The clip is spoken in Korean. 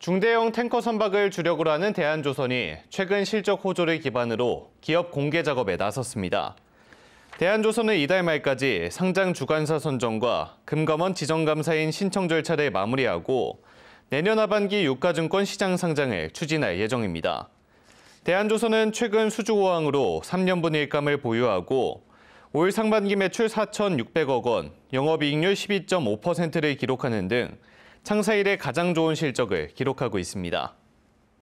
중대형 탱커 선박을 주력으로 하는 대한조선이 최근 실적 호조를 기반으로 기업 공개 작업에 나섰습니다. 대한조선은 이달 말까지 상장 주관사 선정과 금감원 지정감사인 신청 절차를 마무리하고 내년 하반기 유가증권 시장 상장을 추진할 예정입니다. 대한조선은 최근 수주 호황으로 3년분 일감을 보유하고 올 상반기 매출 4,600억 원, 영업이익률 12.5%를 기록하는 등 창사 일에 가장 좋은 실적을 기록하고 있습니다.